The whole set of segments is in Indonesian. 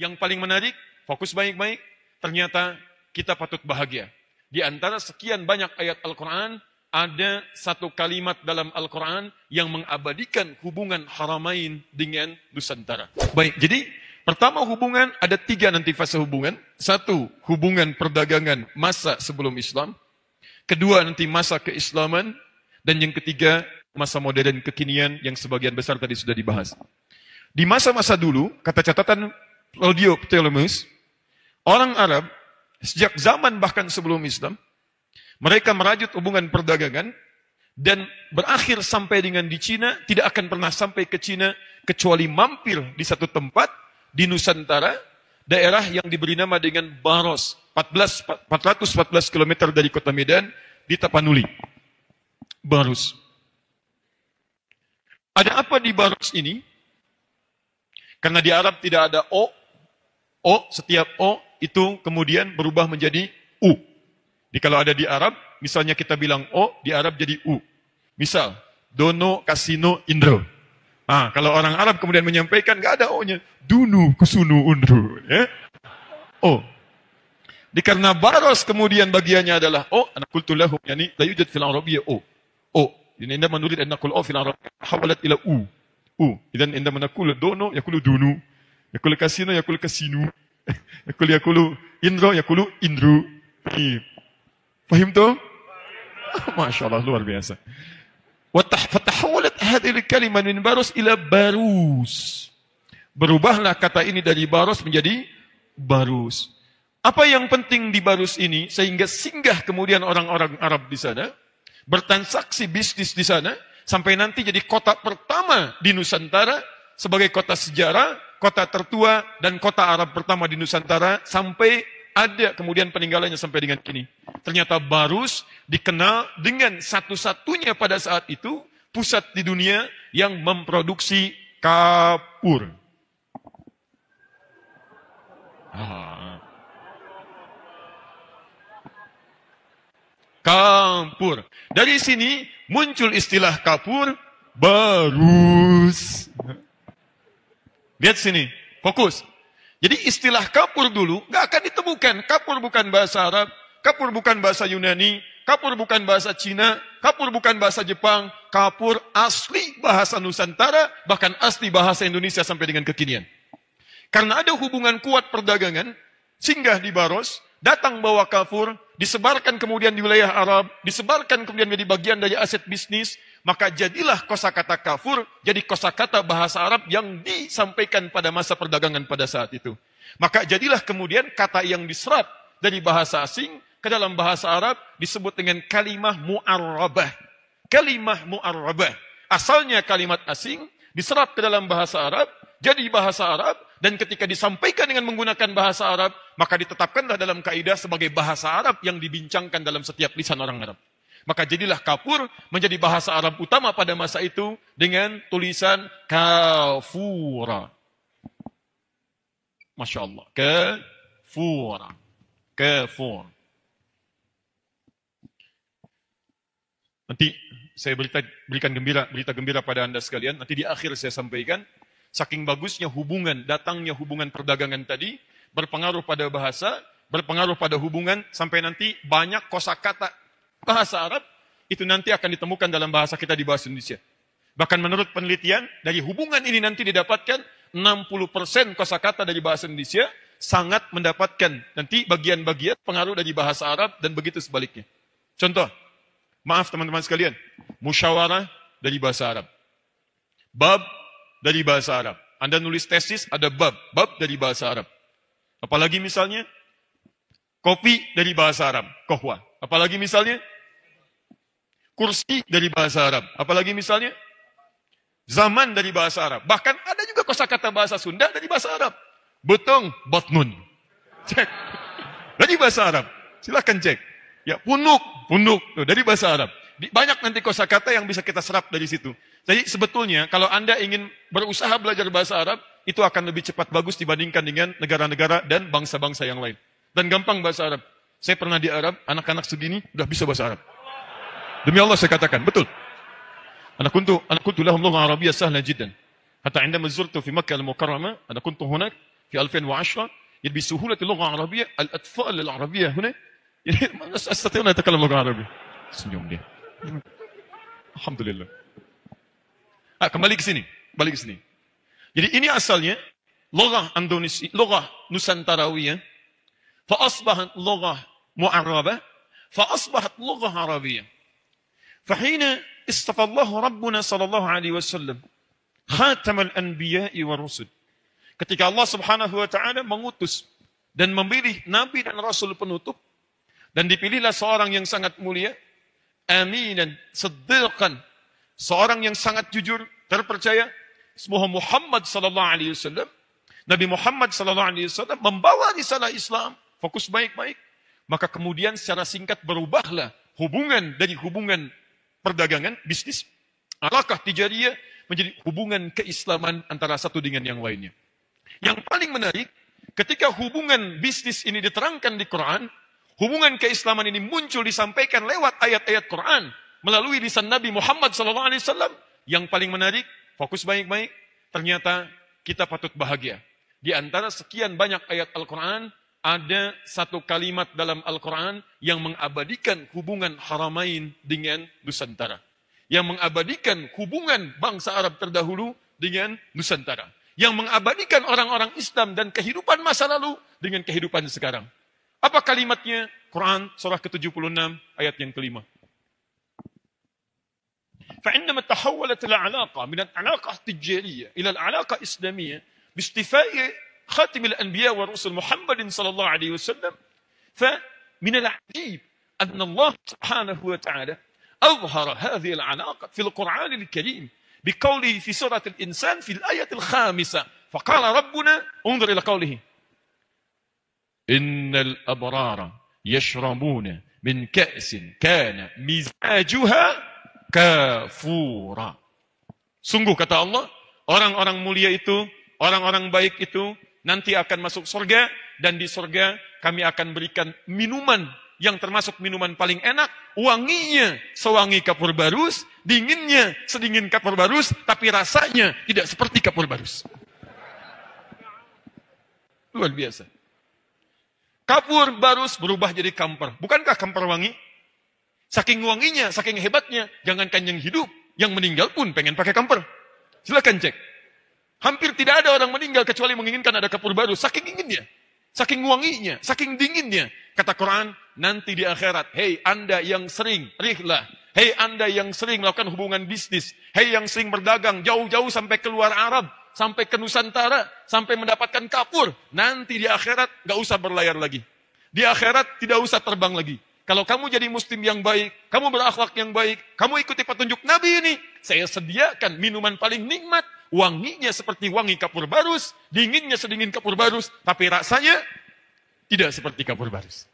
Yang paling menarik, fokus baik-baik, ternyata kita patut bahagia. Di antara sekian banyak ayat Al-Quran, ada satu kalimat dalam Al-Quran yang mengabadikan hubungan haramain dengan Nusantara. Baik, jadi pertama hubungan, ada tiga nanti fase hubungan. Satu, hubungan perdagangan masa sebelum Islam. Kedua, nanti masa keislaman. Dan yang ketiga, masa modern kekinian yang sebagian besar tadi sudah dibahas. Di masa-masa dulu, kata catatan Ptolemius, orang Arab sejak zaman bahkan sebelum Islam, mereka merajut hubungan perdagangan dan berakhir sampai dengan di Cina, tidak akan pernah sampai ke Cina kecuali mampir di satu tempat di Nusantara, daerah yang diberi nama dengan Baros, 14, 414 km dari kota Medan di Tapanuli. Barus. Ada apa di Baros ini? Karena di Arab tidak ada O, O, setiap O itu kemudian berubah menjadi U. Jadi kalau ada di Arab, misalnya kita bilang O, di Arab jadi U. Misal, Dono Kasino Indro. Ah, kalau orang Arab kemudian menyampaikan, nggak ada O-nya. Dunu Kusunu undro. Ya? O. Di karena baros kemudian bagiannya adalah O, anak kultulahum, yani layujat fil arabiyya O. O. Ini anda menulis anak kul O fil arabiyya, hawalat ila U. U. Dan anda menakul dono, ya yakulu dunu. Yakul kasino, yakul kasinu. yakul yakulu indro, yakulu indru. Fahim tu? Ah, Masya Allah, luar biasa. Fatahawalat hadir kalimat min barus ila barus. Berubahlah kata ini dari barus menjadi barus. Apa yang penting di barus ini sehingga singgah kemudian orang-orang Arab di sana, bertransaksi bisnis di sana, sampai nanti jadi kota pertama di Nusantara sebagai kota sejarah kota tertua dan kota Arab pertama di Nusantara sampai ada kemudian peninggalannya sampai dengan kini. Ternyata Barus dikenal dengan satu-satunya pada saat itu pusat di dunia yang memproduksi kapur. Ah. Kapur. Dari sini muncul istilah kapur barus. Lihat sini, fokus. Jadi istilah kapur dulu gak akan ditemukan. Kapur bukan bahasa Arab, kapur bukan bahasa Yunani, kapur bukan bahasa Cina, kapur bukan bahasa Jepang, kapur asli bahasa Nusantara, bahkan asli bahasa Indonesia sampai dengan kekinian. Karena ada hubungan kuat perdagangan, singgah di Baros, datang bawa kafur, disebarkan kemudian di wilayah Arab, disebarkan kemudian menjadi bagian dari aset bisnis, maka jadilah kosakata kafur jadi kosakata bahasa Arab yang disampaikan pada masa perdagangan pada saat itu. Maka jadilah kemudian kata yang diserap dari bahasa asing ke dalam bahasa Arab disebut dengan kalimah mu'arrabah. Kalimah mu'arrabah. Asalnya kalimat asing diserap ke dalam bahasa Arab, jadi bahasa Arab, dan ketika disampaikan dengan menggunakan bahasa Arab, maka ditetapkanlah dalam kaidah sebagai bahasa Arab yang dibincangkan dalam setiap lisan orang Arab. Maka jadilah kapur menjadi bahasa Arab utama pada masa itu dengan tulisan kafura. Masya Allah. Kafura. Kafur. Nanti saya berita, berikan gembira, berita gembira pada Anda sekalian. Nanti di akhir saya sampaikan. Saking bagusnya hubungan, datangnya hubungan perdagangan tadi, berpengaruh pada bahasa, berpengaruh pada hubungan, sampai nanti banyak kosakata bahasa Arab, itu nanti akan ditemukan dalam bahasa kita di bahasa Indonesia. Bahkan menurut penelitian, dari hubungan ini nanti didapatkan 60% kosakata dari bahasa Indonesia sangat mendapatkan nanti bagian-bagian pengaruh dari bahasa Arab dan begitu sebaliknya. Contoh, maaf teman-teman sekalian, musyawarah dari bahasa Arab. Bab dari bahasa Arab. Anda nulis tesis ada bab, bab dari bahasa Arab. Apalagi misalnya Kopi dari bahasa Arab, kohwa. Apalagi misalnya kursi dari bahasa Arab, apalagi misalnya zaman dari bahasa Arab. Bahkan ada juga kosakata bahasa Sunda dari bahasa Arab. Betong, botnun, Cek. Dari bahasa Arab. Silahkan cek. Ya, punuk, punuk. Tuh, dari bahasa Arab. Banyak nanti kosakata yang bisa kita serap dari situ. Jadi sebetulnya kalau Anda ingin berusaha belajar bahasa Arab, itu akan lebih cepat bagus dibandingkan dengan negara-negara dan bangsa-bangsa yang lain. Dan gampang bahasa Arab. Saya pernah di Arab, anak-anak segini udah bisa bahasa Arab. Demi Allah saya katakan, betul. Anak kuntu, anak kuntu lahum lugha Arabiyah sahla jiddan. Hatta عندما زرت Makkah al المكرمة أنا كنت هناك في 2010 يعني بسهولة اللغة العربية الأطفال العربية هنا يعني ما أستطيع أن أتكلم لغة عربية senyum dia Alhamdulillah ah, kembali ke sini balik ke sini jadi ini asalnya logah Indonesia logah Nusantarawi ya فأصبحت لغة معربة فأصبحت لغة عربية فحين اصطفى الله ربنا صلى الله عليه وسلم خاتم الأنبياء والرسل ketika Allah Subhanahu wa taala mengutus dan memilih nabi dan rasul penutup dan dipilihlah seorang yang sangat mulia aminan sedekan seorang yang sangat jujur terpercaya semua Muhammad sallallahu alaihi wasallam Nabi Muhammad sallallahu alaihi wasallam membawa risalah Islam Fokus baik-baik. Maka kemudian secara singkat berubahlah hubungan dari hubungan perdagangan, bisnis, alakah tijaria menjadi hubungan keislaman antara satu dengan yang lainnya. Yang paling menarik, ketika hubungan bisnis ini diterangkan di Quran, hubungan keislaman ini muncul disampaikan lewat ayat-ayat Quran melalui lisan Nabi Muhammad SAW. Yang paling menarik, fokus baik-baik, ternyata kita patut bahagia. Di antara sekian banyak ayat Al-Quran, ada satu kalimat dalam Al-Quran yang mengabadikan hubungan Haramain dengan Nusantara. Yang mengabadikan hubungan bangsa Arab terdahulu dengan Nusantara. Yang mengabadikan orang-orang Islam dan kehidupan masa lalu dengan kehidupan sekarang. Apa kalimatnya? Quran surah ke-76 ayat yang kelima. فعندما تحولت العلاقة من العلاقة التجارية إلى العلاقة الإسلامية باستفاء خاتم الأنبياء والرسل محمد صلى الله عليه وسلم فمن العجيب أن الله سبحانه وتعالى أظهر هذه العلاقة في القرآن الكريم بقوله في سورة الإنسان في الآية الخامسة فقال ربنا انظر إلى قوله إن الأبرار يشربون من كأس كان مزاجها كافورا Sungguh kata Allah, orang-orang mulia itu, orang-orang baik itu nanti akan masuk surga dan di surga kami akan berikan minuman yang termasuk minuman paling enak, wanginya sewangi kapur barus, dinginnya sedingin kapur barus, tapi rasanya tidak seperti kapur barus. Luar biasa. Kapur barus berubah jadi kamper. Bukankah kamper wangi? Saking wanginya, saking hebatnya, jangankan yang hidup, yang meninggal pun pengen pakai kamper. Silahkan cek. Hampir tidak ada orang meninggal kecuali menginginkan ada kapur baru. Saking inginnya. Saking wanginya, saking dinginnya. Kata Quran, nanti di akhirat. Hei anda yang sering, rihlah. Hei anda yang sering melakukan hubungan bisnis. Hei yang sering berdagang jauh-jauh sampai keluar Arab. Sampai ke Nusantara, sampai mendapatkan kapur. Nanti di akhirat gak usah berlayar lagi. Di akhirat tidak usah terbang lagi. Kalau kamu jadi muslim yang baik, kamu berakhlak yang baik, kamu ikuti petunjuk Nabi ini, saya sediakan minuman paling nikmat, wanginya seperti wangi kapur barus, dinginnya sedingin kapur barus, tapi rasanya tidak seperti kapur barus.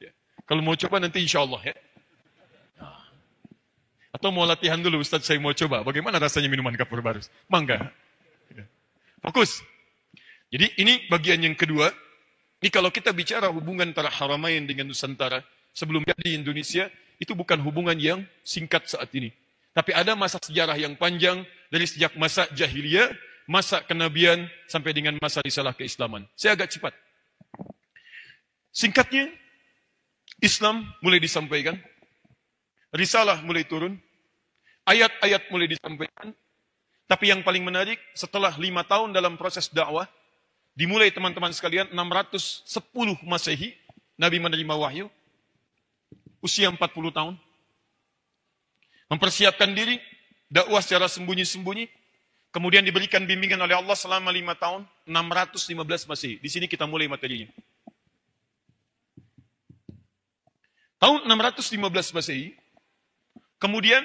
Ya. Kalau mau coba nanti insya Allah ya. Nah. Atau mau latihan dulu Ustadz saya mau coba, bagaimana rasanya minuman kapur barus? Mangga. Ya. Fokus. Jadi ini bagian yang kedua. Ini kalau kita bicara hubungan antara Haramain dengan Nusantara, sebelumnya di Indonesia, itu bukan hubungan yang singkat saat ini. Tapi ada masa sejarah yang panjang dari sejak masa jahiliyah, masa kenabian sampai dengan masa risalah keislaman. Saya agak cepat. Singkatnya, Islam mulai disampaikan, risalah mulai turun, ayat-ayat mulai disampaikan, tapi yang paling menarik, setelah lima tahun dalam proses dakwah, dimulai teman-teman sekalian 610 Masehi, Nabi menerima wahyu, usia 40 tahun. Mempersiapkan diri, dakwah secara sembunyi-sembunyi, kemudian diberikan bimbingan oleh Allah selama 5 tahun, 615 masih. Di sini kita mulai materinya. Tahun 615 masih, kemudian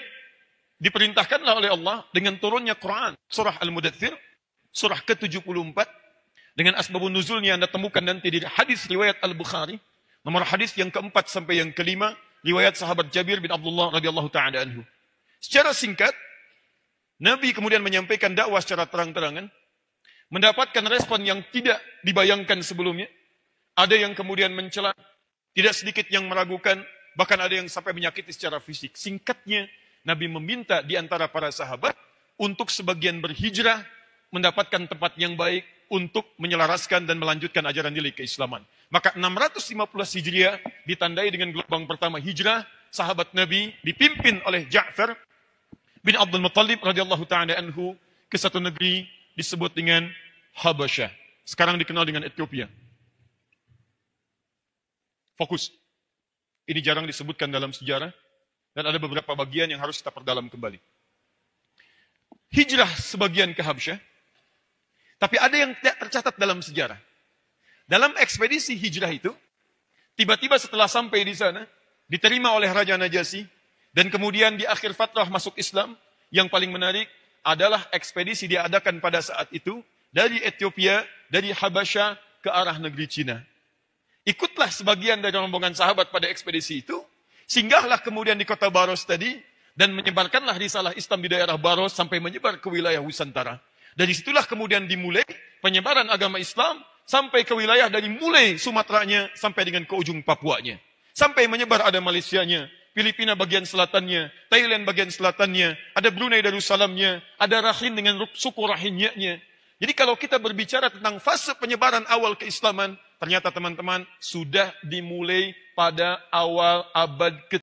diperintahkanlah oleh Allah dengan turunnya Quran, surah Al-Mudathir, surah ke-74, dengan asbabun nuzulnya Anda temukan nanti di hadis riwayat Al-Bukhari, nomor hadis yang keempat sampai yang kelima, riwayat sahabat Jabir bin Abdullah radhiyallahu taala anhu. Secara singkat, Nabi kemudian menyampaikan dakwah secara terang-terangan, mendapatkan respon yang tidak dibayangkan sebelumnya. Ada yang kemudian mencela, tidak sedikit yang meragukan, bahkan ada yang sampai menyakiti secara fisik. Singkatnya, Nabi meminta di antara para sahabat untuk sebagian berhijrah, mendapatkan tempat yang baik untuk menyelaraskan dan melanjutkan ajaran nilai keislaman. Maka 650 Hijriah ditandai dengan gelombang pertama hijrah, sahabat Nabi dipimpin oleh Ja'far bin Abdul Muttalib radhiyallahu taala anhu ke satu negeri disebut dengan Habasyah. Sekarang dikenal dengan Ethiopia. Fokus. Ini jarang disebutkan dalam sejarah dan ada beberapa bagian yang harus kita perdalam kembali. Hijrah sebagian ke Habasyah, tapi ada yang tidak tercatat dalam sejarah. Dalam ekspedisi hijrah itu, Tiba-tiba setelah sampai di sana, diterima oleh Raja Najasi dan kemudian di akhir fatrah masuk Islam, yang paling menarik adalah ekspedisi diadakan pada saat itu dari Ethiopia, dari Habasya, ke arah negeri Cina. Ikutlah sebagian dari rombongan sahabat pada ekspedisi itu, singgahlah kemudian di kota Baros tadi, dan menyebarkanlah risalah Islam di daerah Baros sampai menyebar ke wilayah Nusantara. Dari situlah kemudian dimulai penyebaran agama Islam sampai ke wilayah dari mulai Sumateranya sampai dengan ke ujung Papuanya. Sampai menyebar ada Malaysianya, Filipina bagian selatannya, Thailand bagian selatannya, ada Brunei Darussalamnya, ada Rahin dengan suku nya Jadi kalau kita berbicara tentang fase penyebaran awal keislaman, ternyata teman-teman sudah dimulai pada awal abad ke